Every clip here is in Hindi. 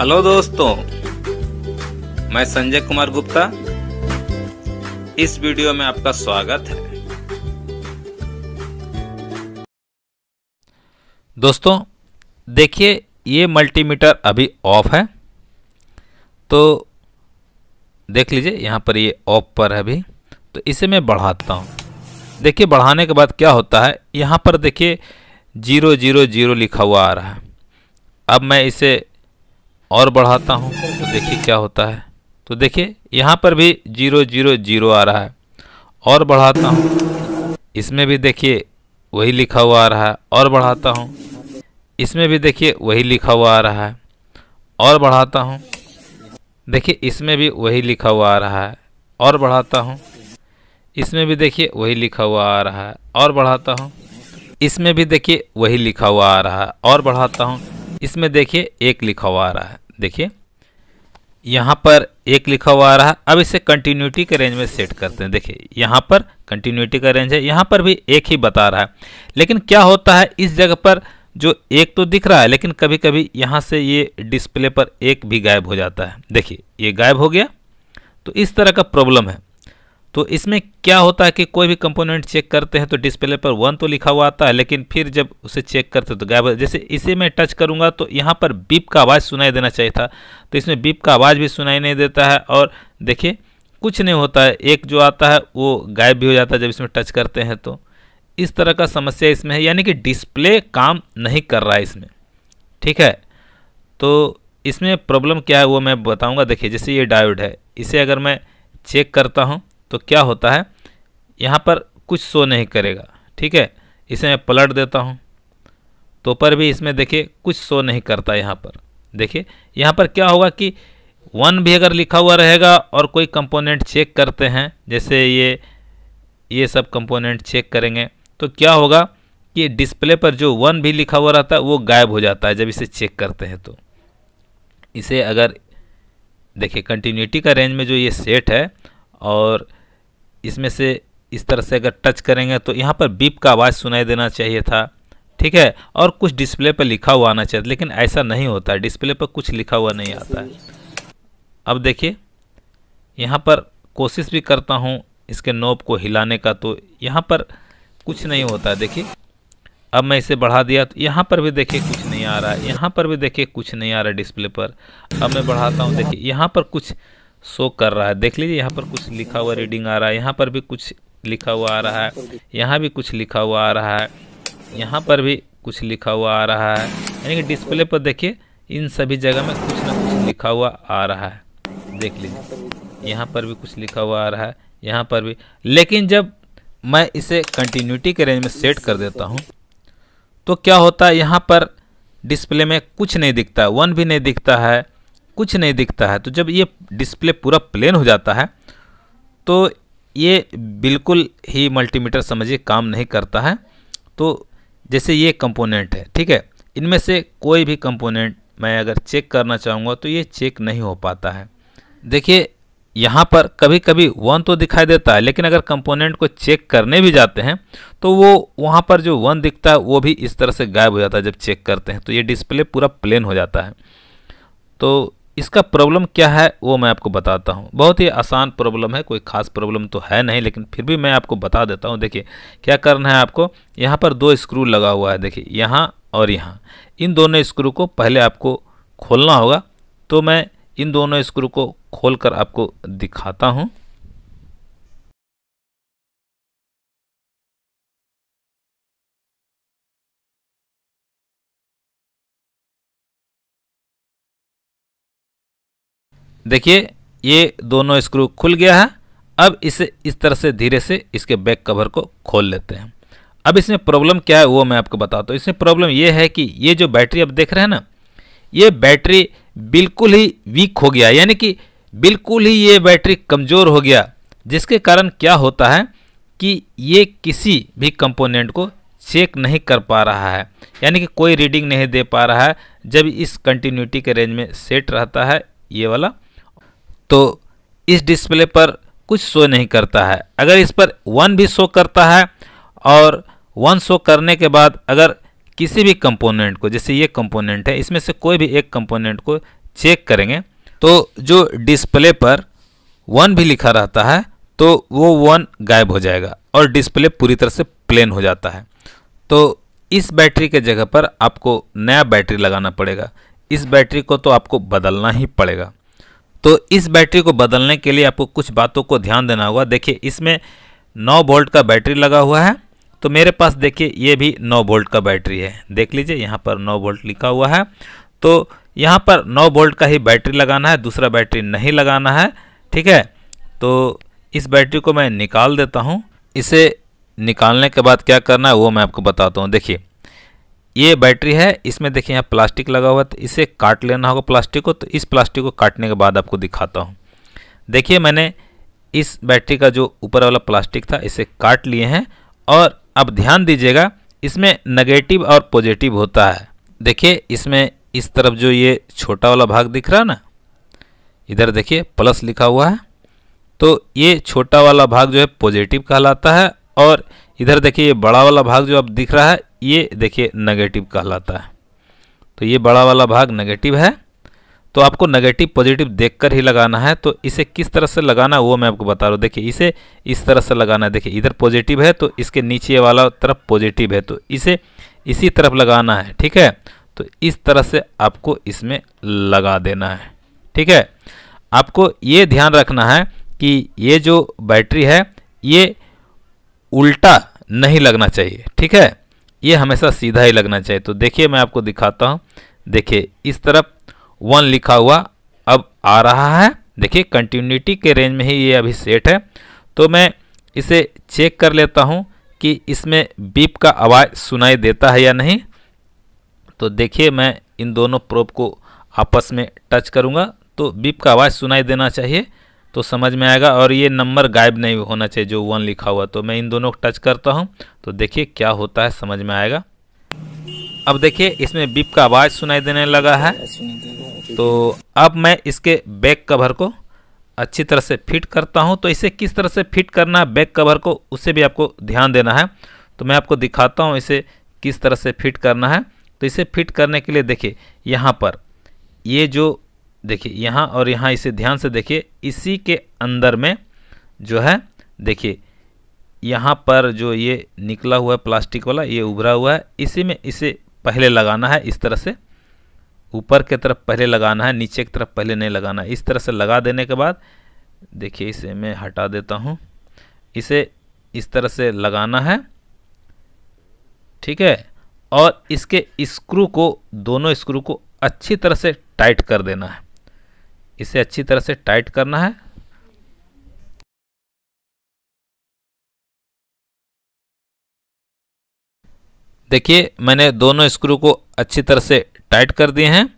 हेलो दोस्तों मैं संजय कुमार गुप्ता इस वीडियो में आपका स्वागत है दोस्तों देखिए ये मल्टीमीटर अभी ऑफ है तो देख लीजिए यहाँ पर ये ऑफ पर है अभी तो इसे मैं बढ़ाता हूँ देखिए बढ़ाने के बाद क्या होता है यहाँ पर देखिए जीरो जीरो जीरो लिखा हुआ आ रहा है अब मैं इसे और बढ़ाता हूँ तो देखिए क्या होता है तो देखिए यहाँ पर भी जीरो जीरो जीरो आ रहा है और बढ़ाता हूँ इसमें भी देखिए वही लिखा हुआ आ रहा है और बढ़ाता हूँ इसमें भी देखिए वही लिखा हुआ आ रहा है और बढ़ाता हूँ देखिए इसमें भी वही लिखा हुआ आ रहा है और बढ़ाता हूँ इसमें भी देखिए वही लिखा हुआ आ रहा है और बढ़ाता हूँ इसमें भी देखिए वही लिखा हुआ आ रहा है और बढ़ाता हूँ इसमें देखिए एक लिखा हुआ आ रहा है देखिए यहाँ पर एक लिखा हुआ आ रहा है अब इसे कंटिन्यूटी के रेंज में सेट करते हैं देखिए यहाँ पर कंटिन्यूटी का रेंज है यहाँ पर भी एक ही बता रहा है लेकिन क्या होता है इस जगह पर जो एक तो दिख रहा है लेकिन कभी कभी यहाँ से ये डिस्प्ले पर एक भी गायब हो जाता है देखिए ये गायब हो गया तो इस तरह का प्रॉब्लम है तो इसमें क्या होता है कि कोई भी कंपोनेंट चेक करते हैं तो डिस्प्ले पर वन तो लिखा हुआ आता है लेकिन फिर जब उसे चेक करते तो गायब जैसे इसे मैं टच करूंगा तो यहाँ पर बीप का आवाज़ सुनाई देना चाहिए था तो इसमें बीप का आवाज़ भी सुनाई नहीं देता है और देखिए कुछ नहीं होता है एक जो आता है वो गायब भी हो जाता है जब इसमें टच करते हैं तो इस तरह का समस्या इसमें है यानी कि डिस्प्ले काम नहीं कर रहा है इसमें ठीक है तो इसमें प्रॉब्लम क्या है वो मैं बताऊँगा देखिए जैसे ये डायोड है इसे अगर मैं चेक करता हूँ तो क्या होता है यहाँ पर कुछ शो नहीं करेगा ठीक है इसे मैं पलट देता हूँ तो पर भी इसमें देखिए कुछ शो नहीं करता यहाँ पर देखिए यहाँ पर क्या होगा कि वन भी अगर लिखा हुआ रहेगा और कोई कंपोनेंट चेक करते हैं जैसे ये ये सब कंपोनेंट चेक करेंगे तो क्या होगा कि डिस्प्ले पर जो वन भी लिखा हुआ रहता है वो गायब हो जाता है जब इसे चेक करते हैं तो इसे अगर देखिए कंटिन्यूटी का रेंज में जो ये सेट है और इसमें से इस तरह से अगर टच करेंगे तो यहाँ पर बीप का आवाज़ सुनाई देना चाहिए था ठीक है और कुछ डिस्प्ले पर लिखा हुआ आना चाहिए लेकिन ऐसा नहीं होता है डिस्प्ले पर कुछ लिखा हुआ नहीं आता है अब देखिए यहाँ पर कोशिश भी करता हूँ इसके नोब को हिलाने का तो यहाँ पर कुछ नहीं होता देखिए अब मैं इसे बढ़ा दिया तो यहाँ पर भी देखिए कुछ नहीं आ रहा है यहाँ पर भी देखिए कुछ नहीं आ रहा डिस्प्ले पर अब मैं बढ़ाता हूँ देखिए यहाँ पर कुछ शो कर रहा है देख लीजिए यहाँ पर कुछ लिखा हुआ रीडिंग आ रहा है यहाँ पर भी कुछ लिखा हुआ आ रहा है यहाँ भी कुछ लिखा हुआ आ रहा है यहाँ पर भी कुछ लिखा हुआ आ रहा है यानी कि डिस्प्ले पर देखिए इन सभी जगह में कुछ ना कुछ लिखा हुआ आ रहा है देख लीजिए यहाँ पर भी कुछ लिखा हुआ आ रहा है यहाँ पर भी लेकिन जब मैं इसे कंटिन्यूटी के रेंज में सेट कर देता हूँ तो क्या होता है यहाँ पर डिस्प्ले में कुछ नहीं दिखता वन भी नहीं दिखता है कुछ नहीं दिखता है तो जब ये डिस्प्ले पूरा प्लेन हो जाता है तो ये बिल्कुल ही मल्टीमीटर समझिए काम नहीं करता है तो जैसे ये कंपोनेंट है ठीक है इनमें से कोई भी कंपोनेंट मैं अगर चेक करना चाहूँगा तो ये चेक नहीं हो पाता है देखिए यहाँ पर कभी कभी वन तो दिखाई देता है लेकिन अगर कंपोनेंट को चेक करने भी जाते हैं तो वो वहाँ पर जो वन दिखता है वो भी इस तरह से गायब हो जाता है जब चेक करते हैं तो ये डिस्प्ले पूरा प्लेन हो जाता है तो इसका प्रॉब्लम क्या है वो मैं आपको बताता हूँ बहुत ही आसान प्रॉब्लम है कोई खास प्रॉब्लम तो है नहीं लेकिन फिर भी मैं आपको बता देता हूँ देखिए क्या करना है आपको यहाँ पर दो स्क्रू लगा हुआ है देखिए यहाँ और यहाँ इन दोनों स्क्रू को पहले आपको खोलना होगा तो मैं इन दोनों स्क्रू को खोल कर आपको दिखाता हूँ देखिए ये दोनों स्क्रू खुल गया है अब इसे इस तरह से धीरे से इसके बैक कवर को खोल लेते हैं अब इसमें प्रॉब्लम क्या है वो मैं आपको बताता हूँ इसमें प्रॉब्लम ये है कि ये जो बैटरी आप देख रहे हैं ना ये बैटरी बिल्कुल ही वीक हो गया यानी कि बिल्कुल ही ये बैटरी कमज़ोर हो गया जिसके कारण क्या होता है कि ये किसी भी कंपोनेंट को चेक नहीं कर पा रहा है यानी कि कोई रीडिंग नहीं दे पा रहा है जब इस कंटिन्यूटी के रेंज में सेट रहता है ये वाला तो इस डिस्प्ले पर कुछ शो नहीं करता है अगर इस पर वन भी शो करता है और वन शो करने के बाद अगर किसी भी कंपोनेंट को जैसे ये कंपोनेंट है इसमें से कोई भी एक कंपोनेंट को चेक करेंगे तो जो डिस्प्ले पर वन भी लिखा रहता है तो वो वन गायब हो जाएगा और डिस्प्ले पूरी तरह से प्लेन हो जाता है तो इस बैटरी के जगह पर आपको नया बैटरी लगाना पड़ेगा इस बैटरी को तो आपको बदलना ही पड़ेगा तो इस बैटरी को बदलने के लिए आपको कुछ बातों को ध्यान देना होगा देखिए इसमें 9 वोल्ट का बैटरी लगा हुआ है तो मेरे पास देखिए ये भी 9 वोल्ट का बैटरी है देख लीजिए यहाँ पर 9 वोल्ट लिखा हुआ है तो यहाँ पर 9 वोल्ट का ही बैटरी लगाना है दूसरा बैटरी नहीं लगाना है ठीक है तो इस बैटरी को मैं निकाल देता हूँ इसे निकालने के बाद क्या करना है वो मैं आपको बताता हूँ देखिए ये बैटरी है इसमें देखिए यहाँ प्लास्टिक लगा हुआ है तो इसे काट लेना होगा प्लास्टिक को तो इस प्लास्टिक को काटने के बाद आपको दिखाता हूँ देखिए मैंने इस बैटरी का जो ऊपर वाला प्लास्टिक था इसे काट लिए हैं और अब ध्यान दीजिएगा इसमें नेगेटिव और पॉजिटिव होता है देखिए इसमें इस तरफ जो ये छोटा वाला भाग दिख रहा है ना इधर देखिए प्लस लिखा हुआ है तो ये छोटा वाला भाग जो है पॉजिटिव कहलाता है और इधर देखिए ये बड़ा वाला भाग जो अब दिख रहा है ये देखिए नेगेटिव कहलाता है तो ये बड़ा वाला भाग नेगेटिव है तो आपको नेगेटिव पॉजिटिव देखकर ही लगाना है तो इसे किस तरह से लगाना है वो मैं आपको बता रहा हूँ देखिए इसे इस तरह से लगाना है देखिए इधर पॉजिटिव है तो इसके नीचे वाला तरफ पॉजिटिव है तो इसे इसी तरफ लगाना है ठीक है तो इस तरह से आपको इसमें लगा देना है ठीक है आपको ये ध्यान रखना है कि ये जो बैटरी है ये उल्टा नहीं लगना चाहिए ठीक है ये हमेशा सीधा ही लगना चाहिए तो देखिए मैं आपको दिखाता हूँ देखिए इस तरफ वन लिखा हुआ अब आ रहा है देखिए कंटिन्यूटी के रेंज में ही ये अभी सेट है तो मैं इसे चेक कर लेता हूँ कि इसमें बीप का आवाज़ सुनाई देता है या नहीं तो देखिए मैं इन दोनों प्रोप को आपस में टच करूँगा तो बीप का आवाज़ सुनाई देना चाहिए तो समझ में आएगा और ये नंबर गायब नहीं होना चाहिए जो वन लिखा हुआ तो मैं इन दोनों को टच करता हूँ तो देखिए क्या होता है समझ में आएगा अब देखिए इसमें बिप का आवाज़ सुनाई देने लगा है तो अब मैं इसके बैक कवर को अच्छी तरह से फिट करता हूँ तो इसे किस तरह से फिट करना है बैक कवर को उसे भी आपको ध्यान देना है तो मैं आपको दिखाता हूँ इसे किस तरह से फिट करना है तो इसे फिट करने के लिए देखिए यहाँ पर ये जो देखिए यहाँ और यहाँ इसे ध्यान से देखिए इसी के अंदर में जो है देखिए यहाँ पर जो ये निकला हुआ है प्लास्टिक वाला ये उभरा हुआ है इसी में इसे पहले लगाना है इस तरह से ऊपर के तरफ पहले लगाना है नीचे की तरफ पहले नहीं लगाना है इस तरह से लगा देने के बाद देखिए इसे मैं हटा देता हूँ इसे इस तरह से लगाना है ठीक है और इसके स्क्रू को दोनों स्क्रू को अच्छी तरह से टाइट कर देना है इसे अच्छी तरह से टाइट करना है देखिए मैंने दोनों स्क्रू को अच्छी तरह से टाइट कर दिए हैं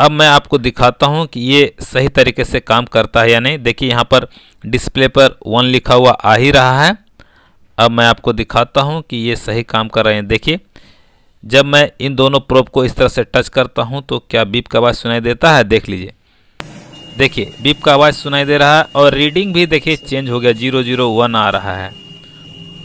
अब मैं आपको दिखाता हूं कि ये सही तरीके से काम करता है या नहीं देखिए यहाँ पर डिस्प्ले पर वन लिखा हुआ आ ही रहा है अब मैं आपको दिखाता हूं कि ये सही काम कर रहे हैं देखिए जब मैं इन दोनों प्रोब को इस तरह से टच करता हूं तो क्या बीप का आवाज़ सुनाई देता है देख लीजिए देखिए बीप का आवाज़ सुनाई दे रहा है और रीडिंग भी देखिए चेंज हो गया जीरो जीरो वन आ रहा है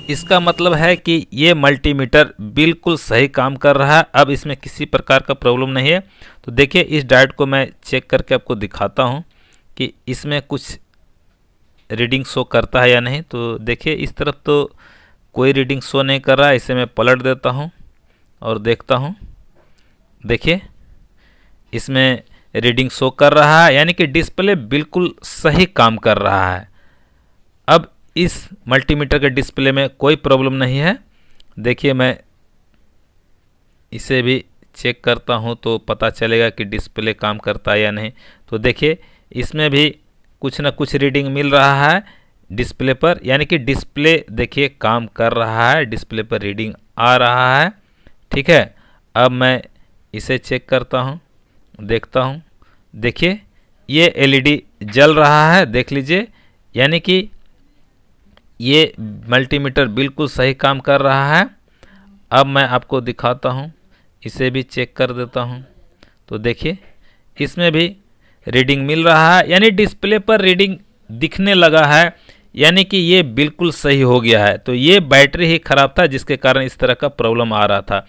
इसका मतलब है कि ये मल्टीमीटर बिल्कुल सही काम कर रहा है अब इसमें किसी प्रकार का प्रॉब्लम नहीं है तो देखिए इस डायट को मैं चेक करके आपको दिखाता हूँ कि इसमें कुछ रीडिंग शो करता है या नहीं तो देखिए इस तरफ तो कोई रीडिंग शो नहीं कर रहा है इसे मैं पलट देता हूँ और देखता हूँ देखिए इसमें रीडिंग शो कर रहा है यानी कि डिस्प्ले बिल्कुल सही काम कर रहा है अब इस मल्टीमीटर के डिस्प्ले में कोई प्रॉब्लम नहीं है देखिए मैं इसे भी चेक करता हूं तो पता चलेगा कि डिस्प्ले काम करता है या नहीं तो देखिए इसमें भी कुछ ना कुछ रीडिंग मिल रहा है डिस्प्ले पर यानी कि डिस्प्ले देखिए काम कर रहा है डिस्प्ले पर रीडिंग आ रहा है ठीक है अब मैं इसे चेक करता हूँ देखता हूँ देखिए ये एलईडी e जल रहा है देख लीजिए यानी कि ये मल्टीमीटर बिल्कुल सही काम कर रहा है अब मैं आपको दिखाता हूँ इसे भी चेक कर देता हूँ तो देखिए इसमें भी रीडिंग मिल रहा है यानी डिस्प्ले पर रीडिंग दिखने लगा है यानी कि ये बिल्कुल सही हो गया है तो ये बैटरी ही ख़राब था जिसके कारण इस तरह का प्रॉब्लम आ रहा था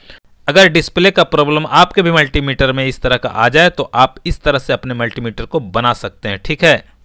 अगर डिस्प्ले का प्रॉब्लम आपके भी मल्टीमीटर में इस तरह का आ जाए तो आप इस तरह से अपने मल्टीमीटर को बना सकते हैं ठीक है